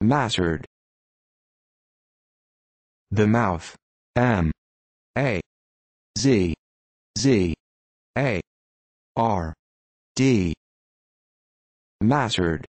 mastered. The mouth. M. A. Z. Z. A. R. D. Mastered.